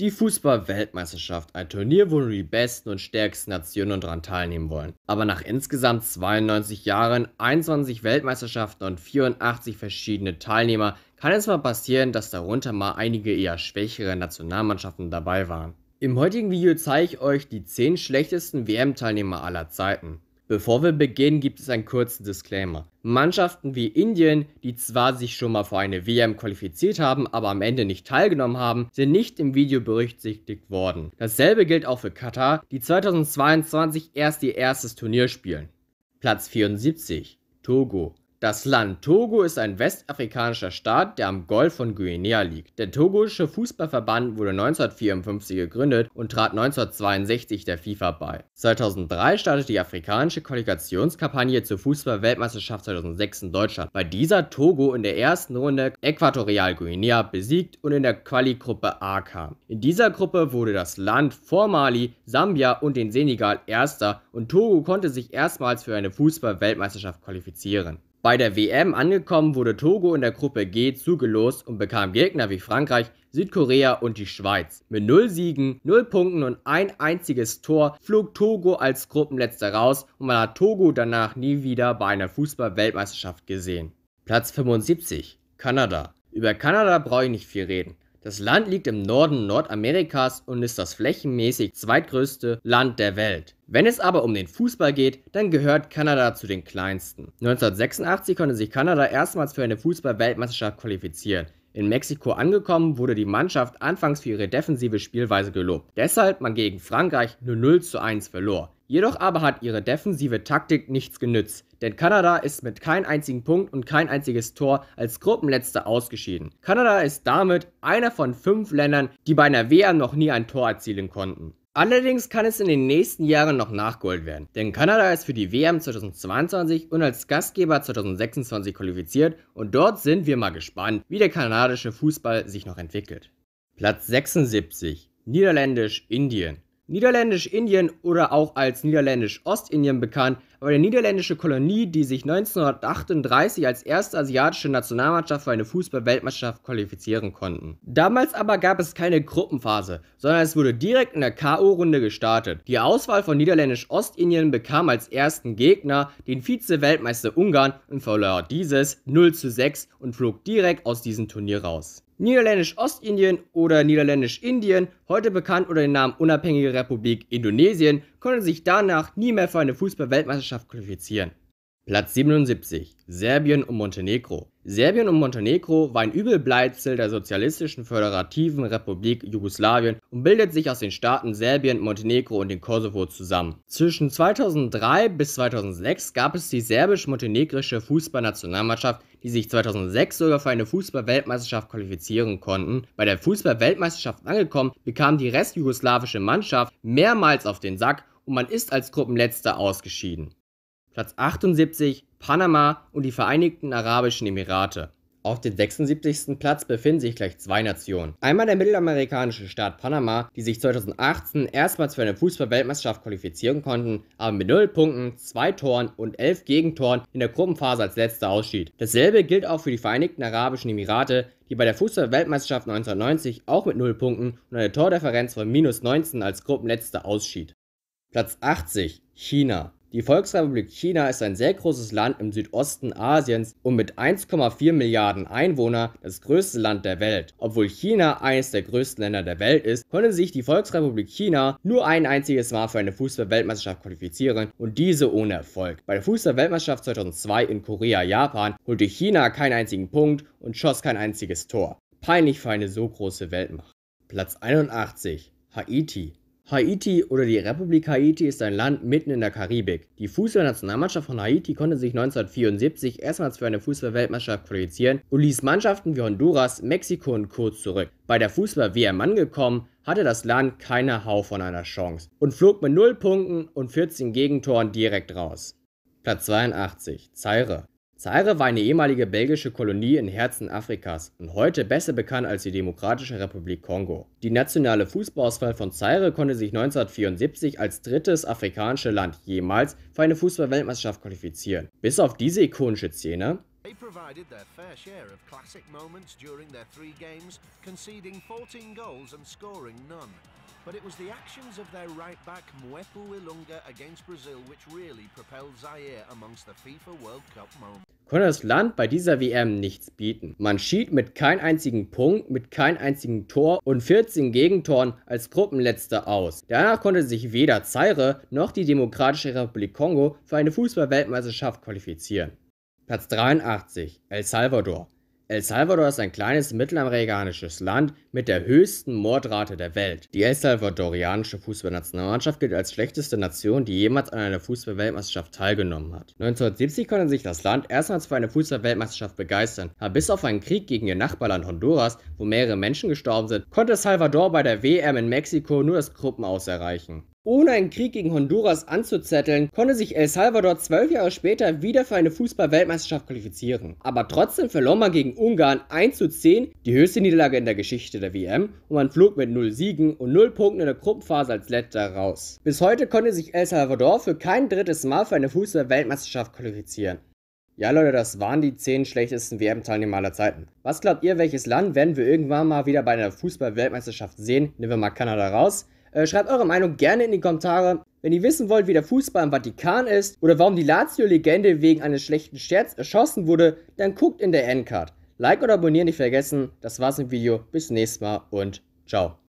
Die Fußball-Weltmeisterschaft, ein Turnier, wo nur die besten und stärksten Nationen daran teilnehmen wollen. Aber nach insgesamt 92 Jahren, 21 Weltmeisterschaften und 84 verschiedene Teilnehmer kann es mal passieren, dass darunter mal einige eher schwächere Nationalmannschaften dabei waren. Im heutigen Video zeige ich euch die 10 schlechtesten WM-Teilnehmer aller Zeiten. Bevor wir beginnen, gibt es einen kurzen Disclaimer. Mannschaften wie Indien, die zwar sich schon mal für eine WM qualifiziert haben, aber am Ende nicht teilgenommen haben, sind nicht im Video berücksichtigt worden. Dasselbe gilt auch für Katar, die 2022 erst ihr erstes Turnier spielen. Platz 74 Togo das Land Togo ist ein westafrikanischer Staat, der am Golf von Guinea liegt. Der togoische Fußballverband wurde 1954 gegründet und trat 1962 der FIFA bei. 2003 startete die afrikanische Qualifikationskampagne zur Fußball-Weltmeisterschaft 2006 in Deutschland, bei dieser Togo in der ersten Runde Äquatorial-Guinea besiegt und in der Quali-Gruppe A kam. In dieser Gruppe wurde das Land vor Mali, Sambia und den Senegal erster und Togo konnte sich erstmals für eine Fußball-Weltmeisterschaft qualifizieren. Bei der WM angekommen wurde Togo in der Gruppe G zugelost und bekam Gegner wie Frankreich, Südkorea und die Schweiz. Mit 0 Siegen, 0 Punkten und ein einziges Tor flog Togo als Gruppenletzter raus und man hat Togo danach nie wieder bei einer Fußball-Weltmeisterschaft gesehen. Platz 75, Kanada. Über Kanada brauche ich nicht viel reden. Das Land liegt im Norden Nordamerikas und ist das flächenmäßig zweitgrößte Land der Welt. Wenn es aber um den Fußball geht, dann gehört Kanada zu den kleinsten. 1986 konnte sich Kanada erstmals für eine Fußball-Weltmeisterschaft qualifizieren. In Mexiko angekommen, wurde die Mannschaft anfangs für ihre defensive Spielweise gelobt, deshalb man gegen Frankreich nur 0 zu 1 verlor. Jedoch aber hat ihre defensive Taktik nichts genützt, denn Kanada ist mit keinem einzigen Punkt und kein einziges Tor als Gruppenletzter ausgeschieden. Kanada ist damit einer von fünf Ländern, die bei einer WM noch nie ein Tor erzielen konnten. Allerdings kann es in den nächsten Jahren noch nachgeholt werden, denn Kanada ist für die WM 2022 und als Gastgeber 2026 qualifiziert und dort sind wir mal gespannt, wie der kanadische Fußball sich noch entwickelt. Platz 76 Niederländisch Indien Niederländisch Indien oder auch als Niederländisch Ostindien bekannt, eine niederländische Kolonie, die sich 1938 als erste asiatische Nationalmannschaft für eine Fußball-Weltmeisterschaft qualifizieren konnten. Damals aber gab es keine Gruppenphase, sondern es wurde direkt in der K.O.-Runde gestartet. Die Auswahl von Niederländisch-Ostindien bekam als ersten Gegner den Vize-Weltmeister Ungarn und verlor dieses 0 zu 6 und flog direkt aus diesem Turnier raus. Niederländisch-Ostindien oder Niederländisch-Indien, heute bekannt unter dem Namen Unabhängige Republik Indonesien, konnte sich danach nie mehr für eine Fußball-Weltmeisterschaft qualifizieren Platz 77 Serbien und Montenegro. Serbien und Montenegro war ein Übelbleizel der sozialistischen föderativen Republik Jugoslawien und bildet sich aus den Staaten Serbien, Montenegro und den Kosovo zusammen. Zwischen 2003 bis 2006 gab es die serbisch-montenegrische Fußballnationalmannschaft, die sich 2006 sogar für eine Fußballweltmeisterschaft qualifizieren konnten. Bei der Fußballweltmeisterschaft angekommen, bekam die restjugoslawische Mannschaft mehrmals auf den Sack und man ist als Gruppenletzter ausgeschieden. Platz 78 Panama und die Vereinigten Arabischen Emirate. Auf dem 76. Platz befinden sich gleich zwei Nationen. Einmal der mittelamerikanische Staat Panama, die sich 2018 erstmals für eine Fußball-Weltmeisterschaft qualifizieren konnten, aber mit 0 Punkten, 2 Toren und 11 Gegentoren in der Gruppenphase als letzter ausschied. Dasselbe gilt auch für die Vereinigten Arabischen Emirate, die bei der Fußball-Weltmeisterschaft 1990 auch mit 0 Punkten und einer Tordifferenz von minus 19 als Gruppenletzter ausschied. Platz 80 China. Die Volksrepublik China ist ein sehr großes Land im Südosten Asiens und mit 1,4 Milliarden Einwohnern das größte Land der Welt. Obwohl China eines der größten Länder der Welt ist, konnte sich die Volksrepublik China nur ein einziges Mal für eine Fußball-Weltmeisterschaft qualifizieren und diese ohne Erfolg. Bei der Fußball-Weltmeisterschaft 2002 in Korea-Japan holte China keinen einzigen Punkt und schoss kein einziges Tor. Peinlich für eine so große Weltmacht. Platz 81 Haiti Haiti oder die Republik Haiti ist ein Land mitten in der Karibik. Die Fußballnationalmannschaft von Haiti konnte sich 1974 erstmals für eine Fußballweltmeisterschaft qualifizieren und ließ Mannschaften wie Honduras, Mexiko und Co. zurück. Bei der Fußball-WM angekommen, hatte das Land keine Hau von einer Chance und flog mit 0 Punkten und 14 Gegentoren direkt raus. Platz 82, Zaire. Zaire war eine ehemalige belgische Kolonie im Herzen Afrikas und heute besser bekannt als die Demokratische Republik Kongo. Die nationale Fußballauswahl von Zaire konnte sich 1974 als drittes afrikanische Land jemals für eine Fußballweltmeisterschaft qualifizieren. Bis auf diese ikonische Szene They provided their fair share of classic moments during their three games, conceding 14 goals and scoring none. But it was the actions of their right-back Mwepu Ilunga against Brazil which really propelled Zaire amongst the FIFA World Cup moment. Konnte das Land bei dieser WM nichts bieten. Man schied mit keinem einzigen Punkt, mit keinem einzigen Tor und 14 Gegentoren als Gruppenletzter aus. Danach konnte sich weder Zaire noch die Demokratische Republik Kongo für eine Fußball-Weltmeisterschaft qualifizieren. Platz 83 El Salvador El Salvador ist ein kleines mittelamerikanisches Land mit der höchsten Mordrate der Welt. Die El salvadorianische Fußballnationalmannschaft gilt als schlechteste Nation, die jemals an einer Fußballweltmeisterschaft teilgenommen hat. 1970 konnte sich das Land erstmals für eine Fußballweltmeisterschaft begeistern, aber bis auf einen Krieg gegen ihr Nachbarland Honduras, wo mehrere Menschen gestorben sind, konnte Salvador bei der WM in Mexiko nur das Gruppenaus erreichen. Ohne einen Krieg gegen Honduras anzuzetteln, konnte sich El Salvador zwölf Jahre später wieder für eine Fußball-Weltmeisterschaft qualifizieren. Aber trotzdem verlor man gegen Ungarn 1 zu 10, die höchste Niederlage in der Geschichte der WM, und man flog mit 0 Siegen und 0 Punkten in der Gruppenphase als letzter raus. Bis heute konnte sich El Salvador für kein drittes Mal für eine Fußball-Weltmeisterschaft qualifizieren. Ja Leute, das waren die 10 schlechtesten WM-Teilnehmer aller Zeiten. Was glaubt ihr, welches Land werden wir irgendwann mal wieder bei einer Fußball-Weltmeisterschaft sehen? Nehmen wir mal Kanada raus. Äh, schreibt eure Meinung gerne in die Kommentare. Wenn ihr wissen wollt, wie der Fußball im Vatikan ist oder warum die Lazio-Legende wegen eines schlechten Scherz erschossen wurde, dann guckt in der Endcard. Like oder abonnieren nicht vergessen. Das war's im Video. Bis zum nächsten Mal und ciao.